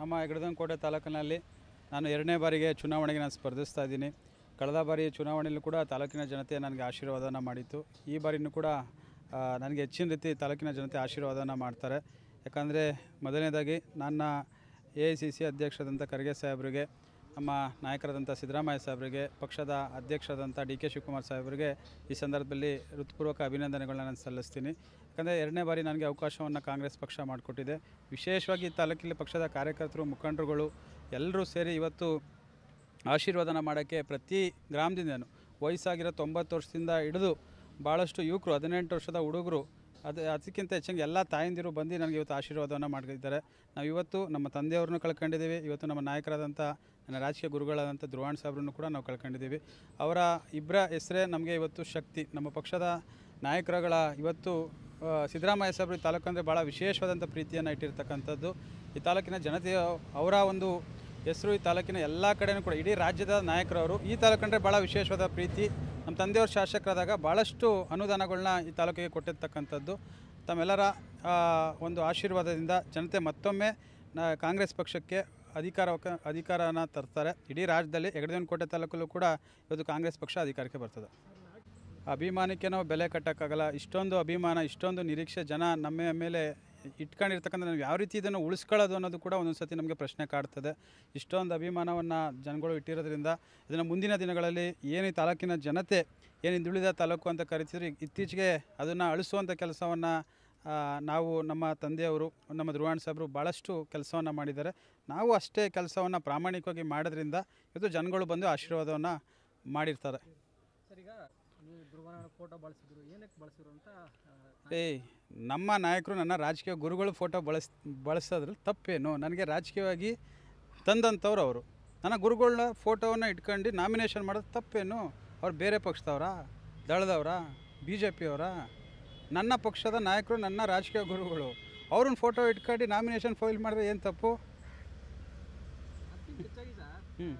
ನಮ್ಮ ಹೆಗಡದಂಕೋಟೆ ತಾಲೂಕಿನಲ್ಲಿ ನಾನು ಎರಡನೇ ಬಾರಿಗೆ ಚುನಾವಣೆಗೆ ನಾನು ಸ್ಪರ್ಧಿಸ್ತಾ ಇದ್ದೀನಿ ಕಳೆದ ಬಾರಿ ಚುನಾವಣೆಯಲ್ಲೂ ಕೂಡ ತಾಲೂಕಿನ ಜನತೆ ನನಗೆ ಆಶೀರ್ವಾದನ ಮಾಡಿತ್ತು ಈ ಬಾರಿನೂ ಕೂಡ ನನಗೆ ಹೆಚ್ಚಿನ ರೀತಿ ತಾಲೂಕಿನ ಜನತೆ ಆಶೀರ್ವಾದನ ಮಾಡ್ತಾರೆ ಯಾಕಂದರೆ ಮೊದಲನೇದಾಗಿ ನನ್ನ ಎ ಐ ಸಿ ಸಿ ಅಧ್ಯಕ್ಷರಾದಂಥ ಖರ್ಗೆ ಸಾಹೇಬರಿಗೆ ನಮ್ಮ ನಾಯಕರಾದಂಥ ಸಿದ್ದರಾಮಯ್ಯ ಸಾಹೇಬರಿಗೆ ಪಕ್ಷದ ಅಧ್ಯಕ್ಷರಾದಂಥ ಡಿ ಕೆ ಶಿವಕುಮಾರ್ ಸಾಹೇಬರಿಗೆ ಈ ಸಂದರ್ಭದಲ್ಲಿ ಹೃತ್ಪೂರ್ವಕ ಅಭಿನಂದನೆಗಳನ್ನ ನಾನು ಸಲ್ಲಿಸ್ತೀನಿ ಯಾಕಂದರೆ ಎರಡನೇ ಬಾರಿ ನನಗೆ ಅವಕಾಶವನ್ನು ಕಾಂಗ್ರೆಸ್ ಪಕ್ಷ ಮಾಡಿಕೊಟ್ಟಿದೆ ವಿಶೇಷವಾಗಿ ತಾಲೂಕಿನ ಪಕ್ಷದ ಕಾರ್ಯಕರ್ತರು ಮುಖಂಡರುಗಳು ಎಲ್ಲರೂ ಸೇರಿ ಇವತ್ತು ಆಶೀರ್ವಾದನ ಮಾಡೋಕ್ಕೆ ಪ್ರತಿ ಗ್ರಾಮದಿಂದನೂ ವಯಸ್ಸಾಗಿರೋ ತೊಂಬತ್ತು ವರ್ಷದಿಂದ ಹಿಡಿದು ಭಾಳಷ್ಟು ಯುವಕರು ಹದಿನೆಂಟು ವರ್ಷದ ಹುಡುಗರು ಅದು ಅದಕ್ಕಿಂತ ಹೆಚ್ಚಂಗೆ ಎಲ್ಲ ತಾಯಂದಿರು ಬಂದು ನನಗೆ ಇವತ್ತು ಆಶೀರ್ವಾದವನ್ನು ಮಾಡಿದ್ದಾರೆ ನಾವು ಇವತ್ತು ನಮ್ಮ ತಂದೆಯವ್ರನ್ನೂ ಕಳ್ಕೊಂಡಿದ್ದೀವಿ ಇವತ್ತು ನಮ್ಮ ನಾಯಕರಾದಂಥ ನನ್ನ ರಾಜಕೀಯ ಗುರುಗಳಾದಂಥ ಧ್ರುವಣ್ ಸಾಬ್ರನ್ನು ಕೂಡ ನಾವು ಕಳ್ಕೊಂಡಿದ್ದೀವಿ ಅವರ ಇಬ್ಬರ ಹೆಸರೇ ನಮಗೆ ಇವತ್ತು ಶಕ್ತಿ ನಮ್ಮ ಪಕ್ಷದ ನಾಯಕರುಗಳ ಇವತ್ತು ಸಿದ್ದರಾಮಯ್ಯ ಸಾಬ್ರು ಈ ತಾಲೂಕು ಅಂದರೆ ಭಾಳ ವಿಶೇಷವಾದಂಥ ಪ್ರೀತಿಯನ್ನು ಇಟ್ಟಿರ್ತಕ್ಕಂಥದ್ದು ಈ ತಾಲೂಕಿನ ಜನತೆಯ ಅವರ ಒಂದು ಹೆಸರು ಈ ತಾಲೂಕಿನ ಎಲ್ಲ ಕಡೆಯೂ ಕೂಡ ಇಡೀ ರಾಜ್ಯದ ನಾಯಕರವರು ಈ ತಾಲೂಕಂದರೆ ಭಾಳ ವಿಶೇಷವಾದ ಪ್ರೀತಿ ನಮ್ಮ ತಂದೆಯವರು ಶಾಸಕರಾದಾಗ ಭಾಳಷ್ಟು ಅನುದಾನಗಳನ್ನ ಈ ತಾಲೂಕಿಗೆ ಕೊಟ್ಟಿರ್ತಕ್ಕಂಥದ್ದು ತಮ್ಮೆಲ್ಲರ ಒಂದು ಆಶೀರ್ವಾದದಿಂದ ಜನತೆ ಮತ್ತೊಮ್ಮೆ ಕಾಂಗ್ರೆಸ್ ಪಕ್ಷಕ್ಕೆ ಅಧಿಕಾರ ಅಧಿಕಾರನ ತರ್ತಾರೆ ಇಡೀ ರಾಜ್ಯದಲ್ಲಿ ಕೋಟೆ ತಾಲೂಕಲ್ಲೂ ಕೂಡ ಇವತ್ತು ಕಾಂಗ್ರೆಸ್ ಪಕ್ಷ ಅಧಿಕಾರಕ್ಕೆ ಬರ್ತದೆ ಅಭಿಮಾನಕ್ಕೆ ನಾವು ಬೆಲೆ ಕಟ್ಟೋಕ್ಕಾಗಲ್ಲ ಇಷ್ಟೊಂದು ಅಭಿಮಾನ ಇಷ್ಟೊಂದು ನಿರೀಕ್ಷೆ ಜನ ನಮ್ಮ ಮೇಲೆ ಇಟ್ಕೊಂಡಿರ್ತಕ್ಕಂಥ ನಾವು ಯಾವ ರೀತಿ ಇದನ್ನು ಉಳಿಸ್ಕೊಳ್ಳೋದು ಅನ್ನೋದು ಕೂಡ ಒಂದೊಂದು ಸತಿ ನಮಗೆ ಪ್ರಶ್ನೆ ಕಾಡ್ತದೆ ಇಷ್ಟೊಂದು ಅಭಿಮಾನವನ್ನು ಜನಗಳು ಇಟ್ಟಿರೋದ್ರಿಂದ ಇದನ್ನು ಮುಂದಿನ ದಿನಗಳಲ್ಲಿ ಏನು ಈ ತಾಲೂಕಿನ ಜನತೆ ಏನು ಹಿಂದುಳಿದ ತಾಲೂಕು ಅಂತ ಕರಿತಿದ್ರು ಇತ್ತೀಚೆಗೆ ಅದನ್ನು ಅಳಿಸುವಂಥ ಕೆಲಸವನ್ನು ನಾವು ನಮ್ಮ ತಂದೆಯವರು ನಮ್ಮ ಧ್ರುವಣ ಸಾಹೇಬರು ಭಾಳಷ್ಟು ಕೆಲಸವನ್ನು ಮಾಡಿದ್ದಾರೆ ನಾವು ಅಷ್ಟೇ ಕೆಲಸವನ್ನು ಪ್ರಾಮಾಣಿಕವಾಗಿ ಮಾಡೋದ್ರಿಂದ ಇದು ಜನಗಳು ಬಂದು ಆಶೀರ್ವಾದವನ್ನು ಮಾಡಿರ್ತಾರೆ ಸರಿಗ ಫೋಟೋ ನಮ್ಮ ನಾಯಕರು ನನ್ನ ರಾಜಕೀಯ ಗುರುಗಳು ಫೋಟೋ ಬಳಸ್ ಬಳಸೋದ್ರಲ್ಲಿ ತಪ್ಪೇನು ನನಗೆ ರಾಜಕೀಯವಾಗಿ ತಂದಂಥವ್ರು ಅವರು ನನ್ನ ಗುರುಗಳನ್ನ ಫೋಟೋವನ್ನು ಇಟ್ಕೊಂಡು ನಾಮಿನೇಷನ್ ಮಾಡೋದು ತಪ್ಪೇನು ಅವ್ರು ಬೇರೆ ಪಕ್ಷದವ್ರ ದಳದವ್ರ ಬಿ ಜೆ ಪಿಯವರಾ ನನ್ನ ಪಕ್ಷದ ನಾಯಕರು ನನ್ನ ರಾಜಕೀಯ ಗುರುಗಳು ಅವ್ರನ್ನ ಫೋಟೋ ಇಟ್ಕೊಂಡು ನಾಮಿನೇಷನ್ ಫೈಲ್ ಮಾಡಿದ್ರೆ ಏನು ತಪ್ಪು ಹ್ಞೂ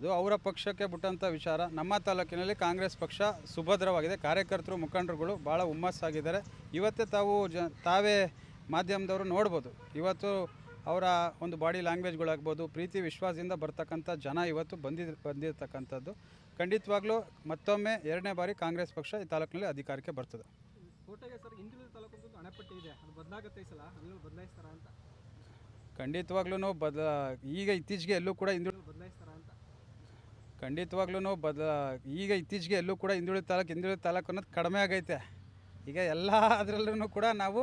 ಅದು ಅವರ ಪಕ್ಷಕ್ಕೆ ಬಿಟ್ಟಂಥ ವಿಚಾರ ನಮ್ಮ ತಾಲೂಕಿನಲ್ಲಿ ಕಾಂಗ್ರೆಸ್ ಪಕ್ಷ ಸುಭದ್ರವಾಗಿದೆ ಕಾರ್ಯಕರ್ತರು ಮುಖಂಡರುಗಳು ಭಾಳ ಹುಮ್ಮಸ್ಸಾಗಿದ್ದಾರೆ ಇವತ್ತೇ ತಾವು ಜ ತಾವೇ ಮಾಧ್ಯಮದವರು ನೋಡ್ಬೋದು ಇವತ್ತು ಅವರ ಒಂದು ಬಾಡಿ ಲ್ಯಾಂಗ್ವೇಜ್ಗಳಾಗ್ಬೋದು ಪ್ರೀತಿ ವಿಶ್ವಾಸದಿಂದ ಬರ್ತಕ್ಕಂಥ ಜನ ಇವತ್ತು ಬಂದಿ ಬಂದಿರತಕ್ಕಂಥದ್ದು ಖಂಡಿತವಾಗ್ಲೂ ಮತ್ತೊಮ್ಮೆ ಎರಡನೇ ಬಾರಿ ಕಾಂಗ್ರೆಸ್ ಪಕ್ಷ ಈ ತಾಲೂಕಿನಲ್ಲಿ ಅಧಿಕಾರಕ್ಕೆ ಬರ್ತದೆ ಖಂಡಿತವಾಗ್ಲೂ ಬದಲ ಈಗ ಇತ್ತೀಚೆಗೆ ಎಲ್ಲೂ ಕೂಡ ಹಿಂದುಳಿದ ಬದಲಾಯಿಸ್ತಾರ ಅಂತ ಖಂಡಿತವಾಗ್ಲೂ ಬದ ಈಗ ಇತ್ತೀಚೆಗೆ ಎಲ್ಲೂ ಕೂಡ ಹಿಂದುಳಿದ ತಾಲೂಕು ಹಿಂದುಳಿದ ತಾಲೂಕು ಅನ್ನೋದು ಕಡಿಮೆ ಆಗೈತೆ ಈಗ ಎಲ್ಲ ಅದರಲ್ಲೂ ಕೂಡ ನಾವು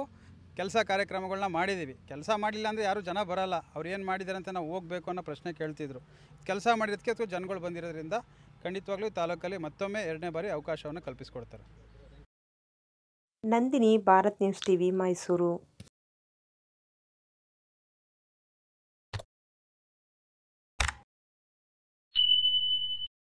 ಕೆಲಸ ಕಾರ್ಯಕ್ರಮಗಳನ್ನ ಮಾಡಿದ್ದೀವಿ ಕೆಲಸ ಮಾಡಿಲ್ಲ ಅಂದರೆ ಯಾರೂ ಜನ ಬರಲ್ಲ ಅವ್ರು ಏನು ಮಾಡಿದ್ದಾರೆ ಅಂತ ನಾವು ಹೋಗಬೇಕು ಅನ್ನೋ ಪ್ರಶ್ನೆ ಕೇಳ್ತಿದ್ರು ಕೆಲಸ ಮಾಡಿದ್ದಕ್ಕೆ ಅಥವಾ ಜನಗಳು ಬಂದಿರೋದ್ರಿಂದ ಖಂಡಿತವಾಗ್ಲೂ ತಾಲೂಕಲ್ಲಿ ಮತ್ತೊಮ್ಮೆ ಎರಡನೇ ಬಾರಿ ಅವಕಾಶವನ್ನು ಕಲ್ಪಿಸಿಕೊಡ್ತಾರೆ ನಂದಿನಿ ಭಾರತ್ ನ್ಯೂಸ್ ಟಿವಿ ಮೈಸೂರು